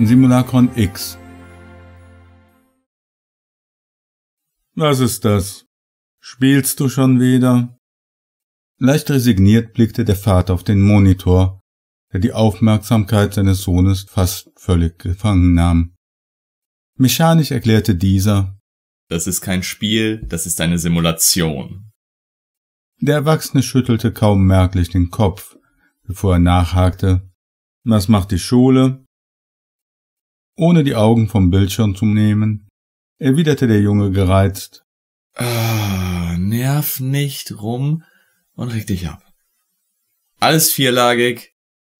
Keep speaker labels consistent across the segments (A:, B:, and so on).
A: Simulacron X. Was ist das? Spielst du schon wieder? Leicht resigniert blickte der Vater auf den Monitor, der die Aufmerksamkeit seines Sohnes fast völlig gefangen nahm. Mechanisch erklärte dieser,
B: Das ist kein Spiel, das ist eine Simulation.
A: Der Erwachsene schüttelte kaum merklich den Kopf, bevor er nachhakte, Was macht die Schule? Ohne die Augen vom Bildschirm zu nehmen, erwiderte der Junge gereizt, Ah, nerv nicht rum und reg dich ab.
B: Alles vierlagig,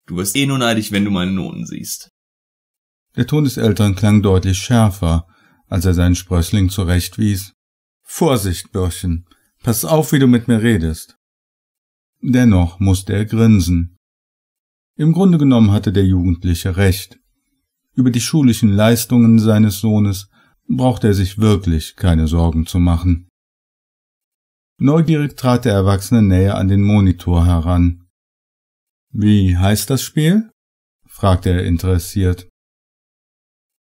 B: Du wirst eh nur neidisch, wenn du meine Noten siehst.
A: Der Ton des Eltern klang deutlich schärfer, als er seinen Sprössling zurechtwies. Vorsicht, Börchen, pass auf, wie du mit mir redest. Dennoch musste er grinsen. Im Grunde genommen hatte der Jugendliche recht. Über die schulischen Leistungen seines Sohnes brauchte er sich wirklich keine Sorgen zu machen. Neugierig trat der Erwachsene näher an den Monitor heran. Wie heißt das Spiel? fragte er interessiert.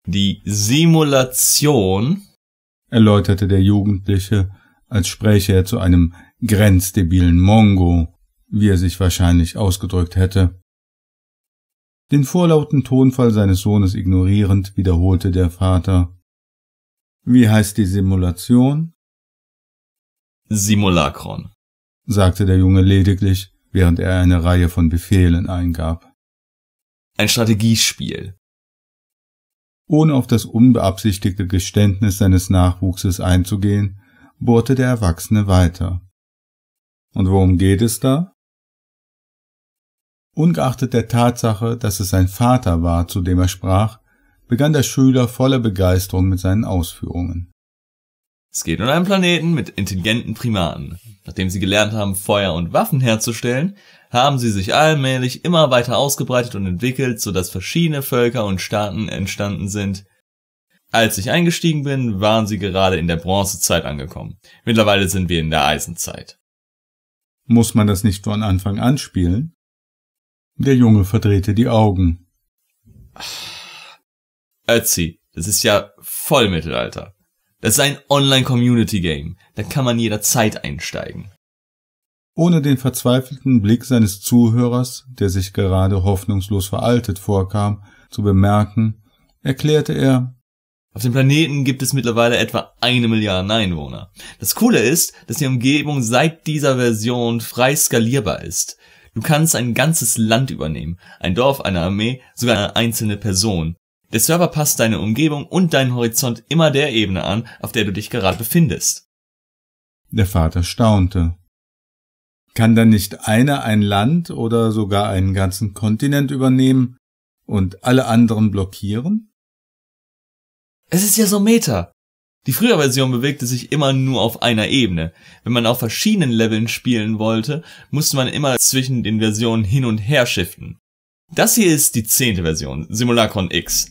A: Die Simulation, erläuterte der Jugendliche, als spräche er zu einem grenzdebilen Mongo, wie er sich wahrscheinlich ausgedrückt hätte. Den vorlauten Tonfall seines Sohnes ignorierend wiederholte der Vater Wie heißt die Simulation?
B: Simulacron,
A: sagte der Junge lediglich während er eine Reihe von Befehlen eingab. Ein Strategiespiel. Ohne auf das unbeabsichtigte Geständnis seines Nachwuchses einzugehen, bohrte der Erwachsene weiter. Und worum geht es da? Ungeachtet der Tatsache, dass es sein Vater war, zu dem er sprach, begann der Schüler voller Begeisterung mit seinen Ausführungen.
B: Es geht um einen Planeten mit intelligenten Primaten. Nachdem sie gelernt haben, Feuer und Waffen herzustellen, haben sie sich allmählich immer weiter ausgebreitet und entwickelt, sodass verschiedene Völker und Staaten entstanden sind. Als ich eingestiegen bin, waren sie gerade in der Bronzezeit angekommen. Mittlerweile sind wir in der Eisenzeit. Muss
A: man das nicht von Anfang an spielen? Der Junge verdrehte die Augen.
B: Ötzi, das ist ja Vollmittelalter. Das ist ein Online-Community-Game. Da kann man jederzeit einsteigen.
A: Ohne den verzweifelten Blick seines Zuhörers, der sich gerade hoffnungslos veraltet vorkam, zu bemerken,
B: erklärte er, auf dem Planeten gibt es mittlerweile etwa eine Milliarde Einwohner. Das Coole ist, dass die Umgebung seit dieser Version frei skalierbar ist. Du kannst ein ganzes Land übernehmen, ein Dorf, eine Armee, sogar eine einzelne Person. Der Server passt deine Umgebung und deinen Horizont immer der Ebene an, auf der du dich gerade befindest.
A: Der Vater staunte. Kann dann nicht einer ein Land oder sogar einen ganzen Kontinent übernehmen und
B: alle anderen blockieren? Es ist ja so Meta. Die frühere Version bewegte sich immer nur auf einer Ebene. Wenn man auf verschiedenen Leveln spielen wollte, musste man immer zwischen den Versionen hin und her shiften. Das hier ist die zehnte Version, Simulacron X.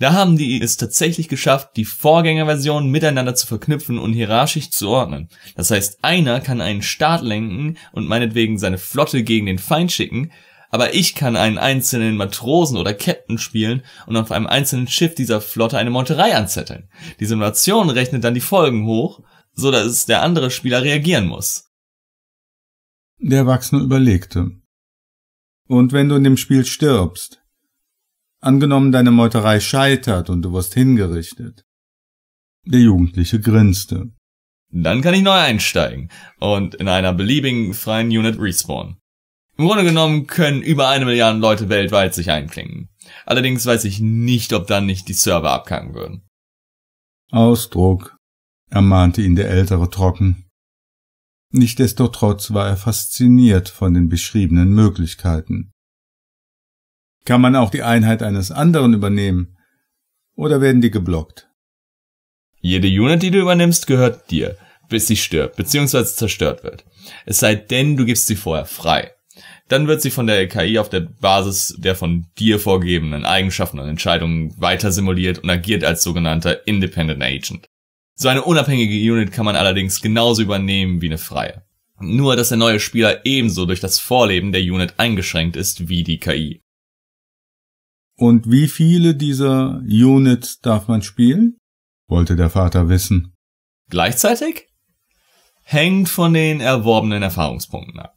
B: Da haben die es tatsächlich geschafft, die Vorgängerversionen miteinander zu verknüpfen und hierarchisch zu ordnen. Das heißt, einer kann einen Staat lenken und meinetwegen seine Flotte gegen den Feind schicken, aber ich kann einen einzelnen Matrosen oder Captain spielen und auf einem einzelnen Schiff dieser Flotte eine Meuterei anzetteln. Die Simulation rechnet dann die Folgen hoch, so dass der andere Spieler reagieren muss.
A: Der Erwachsene überlegte. Und wenn du in dem Spiel stirbst, Angenommen, deine Meuterei scheitert und du wirst hingerichtet. Der Jugendliche grinste.
B: Dann kann ich neu einsteigen und in einer beliebigen freien Unit respawnen. Im Grunde genommen können über eine Milliarde Leute weltweit sich einklinken. Allerdings weiß ich nicht, ob dann nicht die Server abkacken würden.
A: Ausdruck, ermahnte ihn der Ältere trocken. Nichtsdestotrotz war er fasziniert von den beschriebenen Möglichkeiten. Kann man auch die Einheit
B: eines anderen übernehmen? Oder werden die geblockt? Jede Unit, die du übernimmst, gehört dir, bis sie stirbt, bzw. zerstört wird. Es sei denn, du gibst sie vorher frei. Dann wird sie von der KI auf der Basis der von dir vorgegebenen Eigenschaften und Entscheidungen weiter simuliert und agiert als sogenannter Independent Agent. So eine unabhängige Unit kann man allerdings genauso übernehmen wie eine freie. Nur, dass der neue Spieler ebenso durch das Vorleben der Unit eingeschränkt ist wie die KI.
A: Und wie viele dieser Units darf man spielen? wollte der Vater wissen.
B: Gleichzeitig? Hängt von den erworbenen Erfahrungspunkten ab.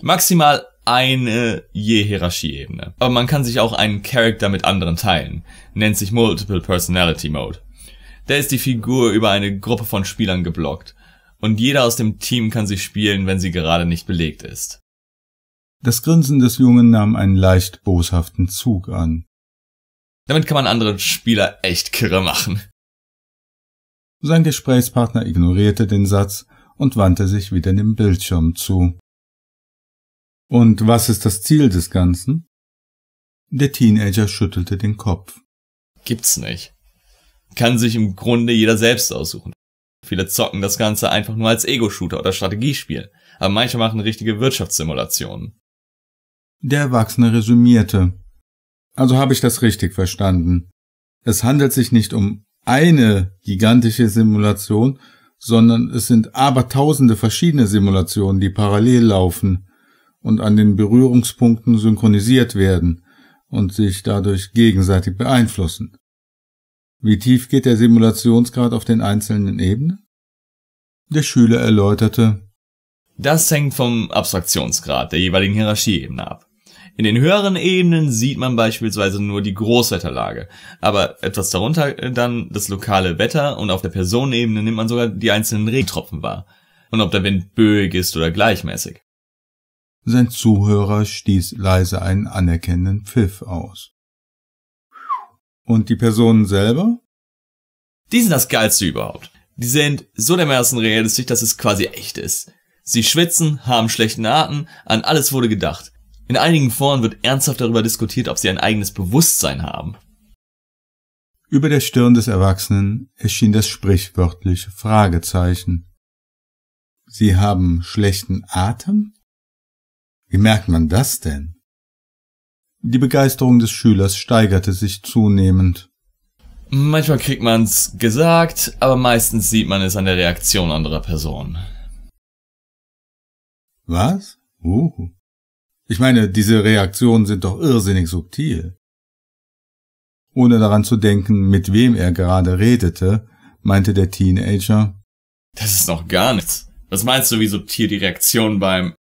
B: Maximal eine je Hierarchieebene. Aber man kann sich auch einen Charakter mit anderen teilen. Nennt sich Multiple Personality Mode. Da ist die Figur über eine Gruppe von Spielern geblockt. Und jeder aus dem Team kann sie spielen, wenn sie gerade nicht belegt ist.
A: Das Grinsen des Jungen nahm einen leicht boshaften Zug an.
B: Damit kann man andere Spieler echt kirre machen.
A: Sein Gesprächspartner ignorierte den Satz und wandte sich wieder dem Bildschirm zu. Und was ist das Ziel des Ganzen? Der Teenager schüttelte den Kopf. Gibt's nicht.
B: Kann sich im Grunde jeder selbst aussuchen. Viele zocken das Ganze einfach nur als Ego-Shooter oder Strategiespiel, aber manche machen richtige Wirtschaftssimulationen.
A: Der Erwachsene resümierte. Also habe ich das richtig verstanden. Es handelt sich nicht um eine gigantische Simulation, sondern es sind aber tausende verschiedene Simulationen, die parallel laufen und an den Berührungspunkten synchronisiert werden und sich dadurch gegenseitig beeinflussen. Wie tief geht der Simulationsgrad auf den einzelnen Ebenen? Der Schüler erläuterte,
B: das hängt vom Abstraktionsgrad der jeweiligen Hierarchieebene ab. In den höheren Ebenen sieht man beispielsweise nur die Großwetterlage, aber etwas darunter äh, dann das lokale Wetter und auf der Personenebene nimmt man sogar die einzelnen Regentropfen wahr und ob der Wind böig ist oder gleichmäßig.
A: Sein Zuhörer stieß leise einen anerkennenden Pfiff aus. Und die Personen selber?
B: Die sind das Geilste überhaupt. Die sind so dermaßen realistisch, dass es quasi echt ist. Sie schwitzen, haben schlechten Atem, an alles wurde gedacht. In einigen Foren wird ernsthaft darüber diskutiert, ob sie ein eigenes Bewusstsein haben.
A: Über der Stirn des Erwachsenen erschien das sprichwörtliche Fragezeichen. Sie haben schlechten Atem? Wie merkt man das denn? Die Begeisterung des Schülers steigerte sich zunehmend.
B: Manchmal kriegt man's gesagt, aber meistens sieht man es an der Reaktion anderer Personen. Was?
A: Uh. Ich meine, diese Reaktionen sind doch irrsinnig subtil. Ohne daran zu denken, mit wem er gerade redete, meinte der Teenager.
B: Das ist noch gar nichts. Was meinst du, wie subtil die Reaktion beim...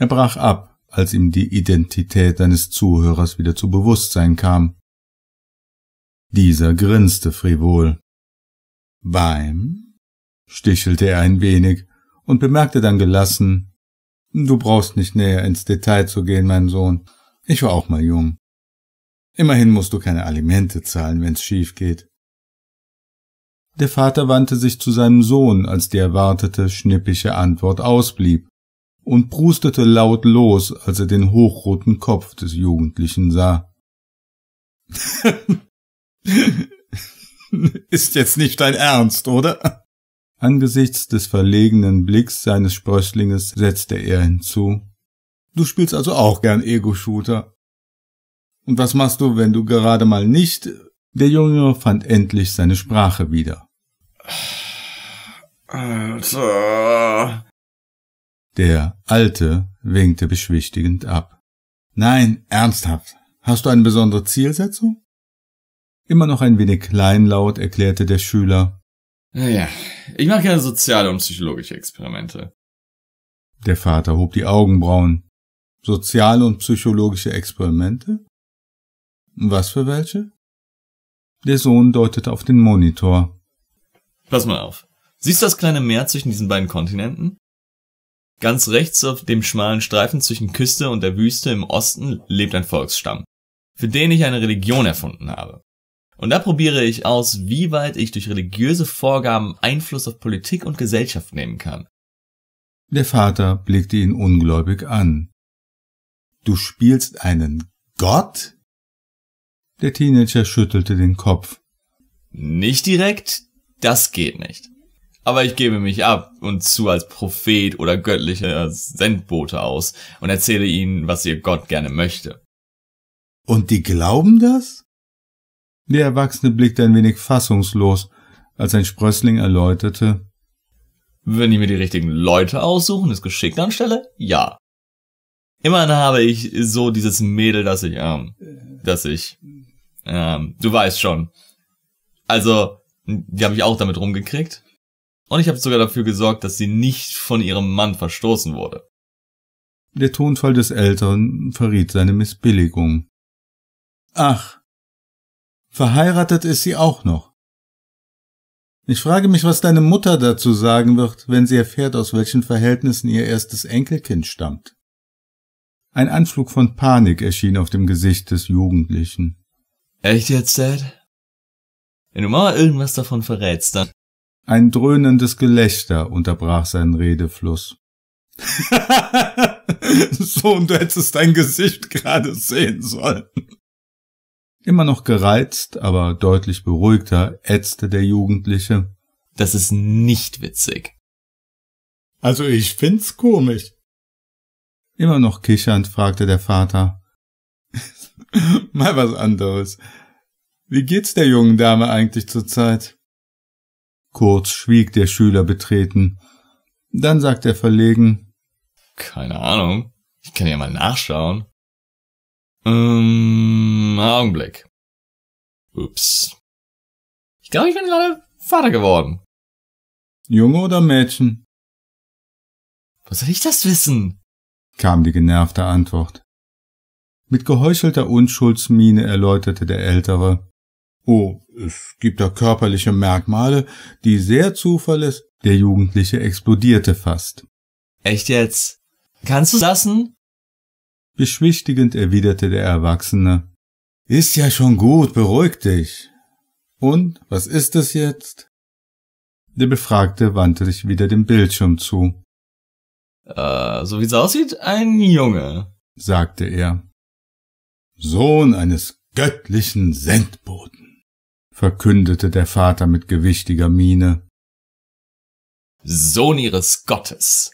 A: Er brach ab, als ihm die Identität seines Zuhörers wieder zu Bewusstsein kam. Dieser grinste frivol. Beim? stichelte er ein wenig und bemerkte dann gelassen, Du brauchst nicht näher ins Detail zu gehen, mein Sohn. Ich war auch mal jung. Immerhin musst du keine Alimente zahlen, wenn's schief geht. Der Vater wandte sich zu seinem Sohn, als die erwartete schnippische Antwort ausblieb, und prustete laut los, als er den hochroten Kopf des Jugendlichen sah. Ist jetzt nicht dein Ernst, oder? Angesichts des verlegenen Blicks seines Sprösslinges setzte er hinzu Du spielst also auch gern Ego-Shooter. Und was machst du, wenn du gerade mal nicht? Der Junge fand endlich seine Sprache wieder.
B: Alter. Also.
A: Der Alte winkte beschwichtigend ab. Nein, ernsthaft. Hast du eine besondere Zielsetzung? Immer noch ein wenig kleinlaut erklärte der Schüler.
B: Naja, ich mache gerne soziale und psychologische Experimente.
A: Der Vater hob die Augenbrauen. Soziale und psychologische Experimente? Was für welche? Der Sohn deutete auf den Monitor.
B: Pass mal auf. Siehst du das kleine Meer zwischen diesen beiden Kontinenten? Ganz rechts auf dem schmalen Streifen zwischen Küste und der Wüste im Osten lebt ein Volksstamm, für den ich eine Religion erfunden habe. Und da probiere ich aus, wie weit ich durch religiöse Vorgaben Einfluss auf Politik und Gesellschaft nehmen kann.
A: Der Vater blickte ihn ungläubig an. Du spielst einen Gott? Der Teenager schüttelte den Kopf.
B: Nicht direkt? Das geht nicht. Aber ich gebe mich ab und zu als Prophet oder göttlicher Sendbote aus und erzähle ihnen, was ihr Gott gerne möchte.
A: Und die glauben das? Der Erwachsene blickte ein wenig fassungslos, als ein Sprössling erläuterte.
B: Wenn ich mir die richtigen Leute aussuchen, es geschickt anstelle, ja. Immerhin habe ich so dieses Mädel, dass ich, ähm, dass ich, ähm, du weißt schon. Also, die habe ich auch damit rumgekriegt. Und ich habe sogar dafür gesorgt, dass sie nicht von ihrem Mann verstoßen wurde.
A: Der Tonfall des Älteren verriet seine Missbilligung. Ach, Verheiratet ist sie auch noch. Ich frage mich, was deine Mutter dazu sagen wird, wenn sie erfährt, aus welchen Verhältnissen ihr erstes Enkelkind stammt. Ein Anflug von Panik erschien auf dem Gesicht des Jugendlichen.
B: Echt jetzt, Dad? Wenn du mal irgendwas davon verrätst, dann. Ein
A: dröhnendes Gelächter unterbrach seinen Redefluss. Sohn, du hättest dein Gesicht gerade sehen sollen. Immer noch gereizt, aber deutlich beruhigter, ätzte der Jugendliche. Das ist nicht witzig. Also ich find's komisch. Immer noch kichernd fragte der Vater. Mal was anderes. Wie geht's der jungen Dame eigentlich zurzeit? Kurz schwieg der Schüler betreten. Dann sagt er verlegen. Keine Ahnung. Ich kann ja mal nachschauen. Ähm, Augenblick. Ups. Ich glaube, ich bin gerade Vater geworden. Junge oder Mädchen? Was soll ich das wissen? kam die genervte Antwort. Mit geheuchelter Unschuldsmiene erläuterte der Ältere. Oh, es gibt da körperliche Merkmale, die sehr zuverlässig. Der Jugendliche explodierte fast. Echt jetzt? Kannst du lassen? Beschwichtigend erwiderte der Erwachsene. Ist ja schon gut, beruhig dich. Und was ist es jetzt? Der Befragte wandte sich wieder dem Bildschirm zu. Äh, so wie's aussieht, ein Junge, sagte er. Sohn eines göttlichen Sendboten, verkündete der Vater mit gewichtiger Miene.
B: Sohn ihres Gottes,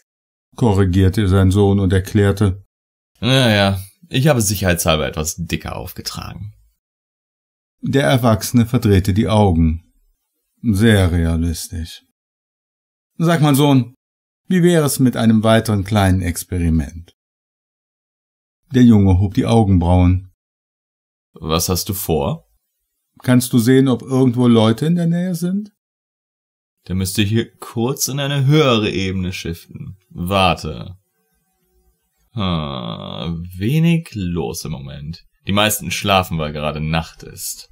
A: korrigierte sein Sohn und erklärte.
B: Naja, ich habe sicherheitshalber etwas dicker aufgetragen.
A: Der Erwachsene verdrehte die Augen. Sehr realistisch. Sag mal, Sohn, wie wäre es mit einem weiteren kleinen Experiment? Der Junge hob die Augenbrauen. Was hast du vor? Kannst du sehen, ob irgendwo Leute in der Nähe sind? Dann müsste
B: ich hier kurz in eine höhere Ebene schiften. Warte. Ah, wenig los im Moment. Die meisten schlafen, weil gerade Nacht ist.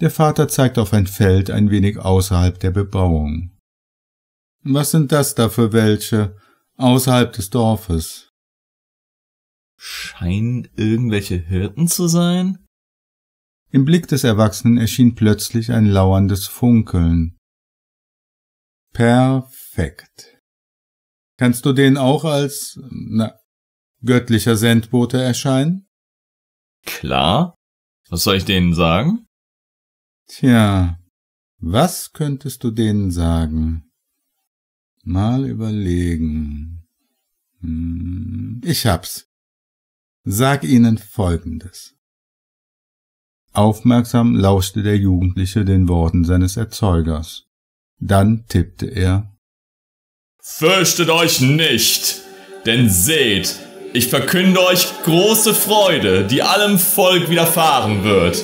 A: Der Vater zeigt auf ein Feld ein wenig außerhalb der Bebauung. Was sind das da für welche außerhalb des Dorfes? Scheinen irgendwelche Hirten zu sein? Im Blick des Erwachsenen erschien plötzlich ein lauerndes Funkeln. Perfekt. Kannst du denen auch als, na, göttlicher Sendbote erscheinen? Klar. Was soll ich denen sagen? Tja, was könntest du denen sagen? Mal überlegen. Hm, ich hab's. Sag ihnen Folgendes. Aufmerksam lauschte der Jugendliche den Worten seines Erzeugers. Dann tippte er
B: Fürchtet euch nicht, denn seht, ich verkünde euch große Freude, die allem Volk widerfahren wird.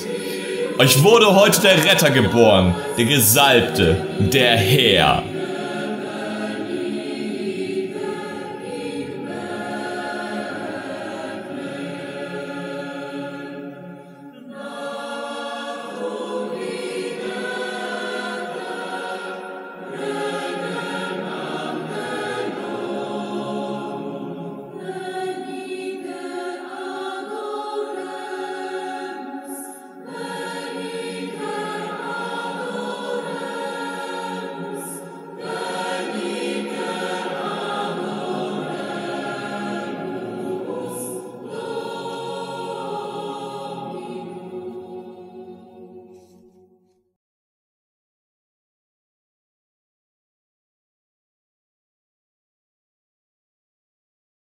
B: Euch wurde heute der Retter geboren, der Gesalbte, der Herr.